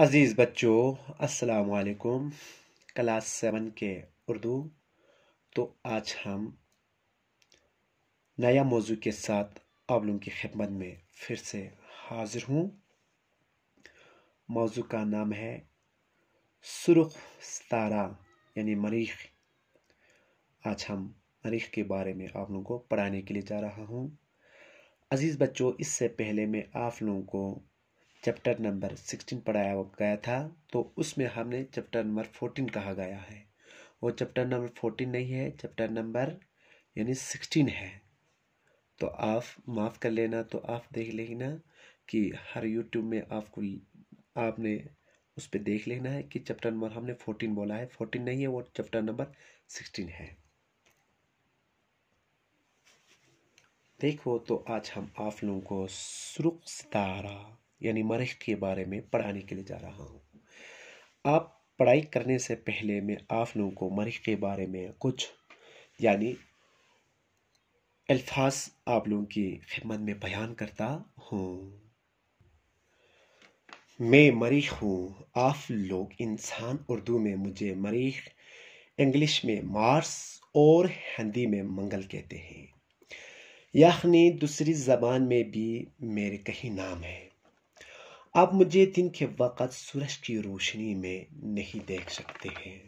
अज़ीज़ बच्चों अस्सलाम वालेकुम क्लास सेवन के उर्दू तो आज हम नया मौजू के साथ आप लोगों की खिदमत में फिर से हाजिर हूँ मौजू का नाम है सुरख सितारा यानी मरीख आज हम मरीख के बारे में आप लोगों को पढ़ाने के लिए जा रहा हूँ अज़ीज़ बच्चों इससे पहले मैं आप लोगों को चैप्टर नंबर सिक्सटीन पढ़ाया गया था तो उसमें हमने चैप्टर नंबर फोर्टीन कहा गया है वो चैप्टर नंबर फोर्टीन नहीं है चैप्टर नंबर यानी सिक्सटीन है तो आप माफ़ कर लेना तो आप देख लेना कि हर यूट्यूब में आपको आपने उस पर देख लेना है कि चैप्टर नंबर हमने फोर्टीन बोला है फोर्टीन नहीं है वो चैप्टर नंबर सिक्सटीन है देखो तो आज हम आप लोगों को सुरुख सितारा यानी मरख के बारे में पढ़ाने के लिए जा रहा हूँ आप पढ़ाई करने से पहले मैं आप लोगों को मरख के बारे में कुछ यानी अल्फाज आप लोगों की खिदमत में बयान करता हूँ मैं मरीख हूँ आप लोग इंसान उर्दू में मुझे मरीख इंग्लिश में मार्स और हिंदी में मंगल कहते हैं यानी दूसरी ज़बान में भी मेरे कहीं नाम है आप मुझे दिन के वक़्त सूरज की रोशनी में नहीं देख सकते हैं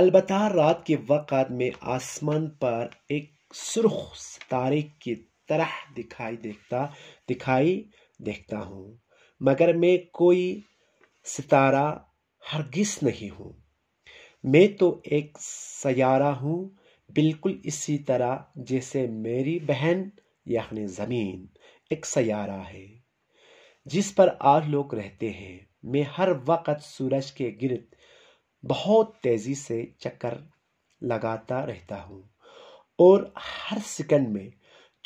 अलबत् रात के वक़्त में आसमान पर एक सुर्ख सितारे की तरह दिखाई देखता दिखाई देखता हूँ मगर मैं कोई सितारा हरगिस नहीं हूँ मैं तो एक सयारा हूँ बिल्कुल इसी तरह जैसे मेरी बहन यानी ज़मीन एक सयारा है जिस पर आठ लोग रहते हैं मैं हर वक्त सूरज के गिरद बहुत तेज़ी से चक्कर लगाता रहता हूँ और हर सेकंड में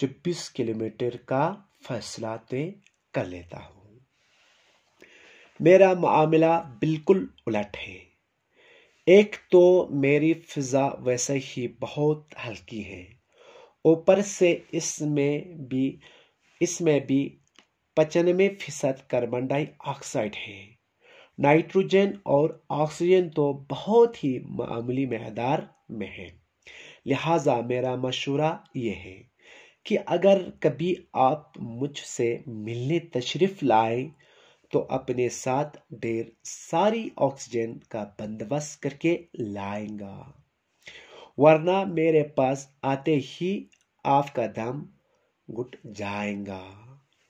चौबीस किलोमीटर का फैसला तय कर लेता हूँ मेरा मामला बिल्कुल उलट है एक तो मेरी फिज़ा वैसे ही बहुत हल्की है ऊपर से इसमें भी इसमें भी पचानवे फीसद कार्बन डाइऑक्साइड है नाइट्रोजन और ऑक्सीजन तो बहुत ही मामूली मकदार में है लिहाजा मेरा मशूरा ये है कि अगर कभी आप मुझसे मिलने तशरीफ़ लाए तो अपने साथ ढेर सारी ऑक्सीजन का बंदोबस्त करके लाएगा वरना मेरे पास आते ही आपका दम घुट जाएगा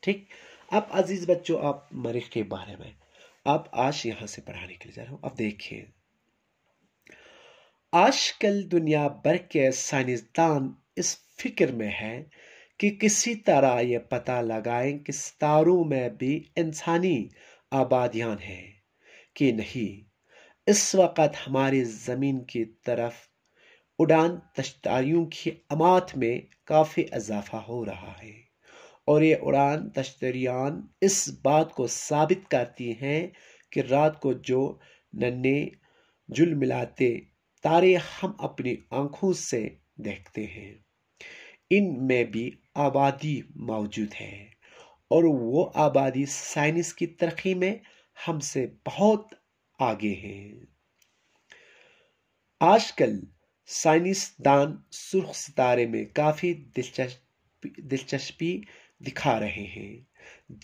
ठीक अब अजीज़ बच्चों आप मरीख के बारे में आप आज यहाँ से पढ़ाने के लिए जा रहा हूँ अब देखिए आजकल दुनिया भर के साइंसदान इस फिक्र में है कि किसी तरह ये पता लगाएं कि सितारों में भी इंसानी आबादियां हैं कि नहीं इस वक्त हमारी ज़मीन की तरफ उड़ान तश्तारियों की अमात में काफ़ी इजाफा हो रहा है और ये उड़ान तश्तरियान इस बात को साबित करती हैं कि रात को जो नन्हे जुल मिलाते तारे हम अपनी आँखों से देखते हैं इनमें भी आबादी मौजूद है और वो आबादी साइंस की तरक्की में हमसे बहुत आगे है आजकल साइंसदान सुर्ख सितारे में काफ़ी दिलचस्प दिलचस्पी दिखा रहे हैं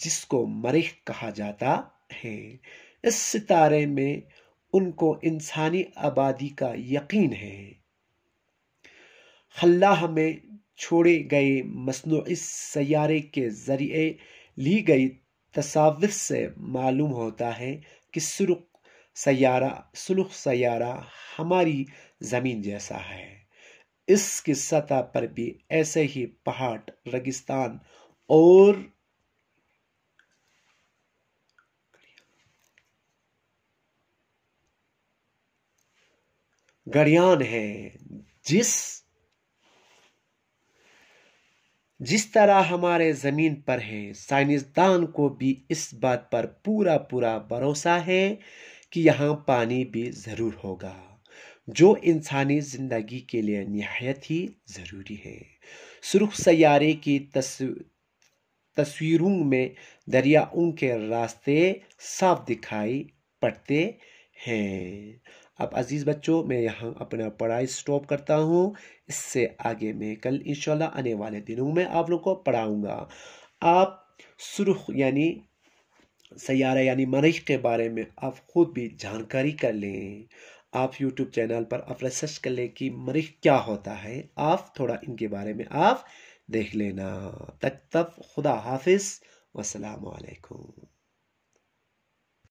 जिसको मरीख कहा जाता है इस सितारे में उनको इंसानी आबादी का यकीन है खल्लाह में छोड़े गए मसनू सैारे के ज़रिए ली गई तस्वीर से मालूम होता है कि सुरुख सैारा सुलुख सैारा हमारी ज़मीन जैसा है इसकी सतह पर भी ऐसे ही पहाड़ रेगिस्तान और गड़ियान है जिस जिस तरह हमारे ज़मीन पर है साइंसदान को भी इस बात पर पूरा पूरा भरोसा है कि यहाँ पानी भी ज़रूर होगा जो इंसानी ज़िंदगी के लिए नहायत ही ज़रूरी है सुरख सैारे की तस्वीर तस्वीरों में दरियाओं के रास्ते साफ दिखाई पड़ते हैं अब अज़ीज़ बच्चों मैं यहाँ अपना पढ़ाई स्टॉप करता हूँ इससे आगे मैं कल इंशाल्लाह आने वाले दिनों में आप लोगों को पढ़ाऊँगा आप सुरख यानी सैारा यानी मरीख के बारे में आप ख़ुद भी जानकारी कर लें आप YouTube चैनल पर आप रिसर्च कर लें कि मरीख क्या होता है आप थोड़ा इनके बारे में आप دیکھ لینا تک تب خدا حافظ والسلام علیکم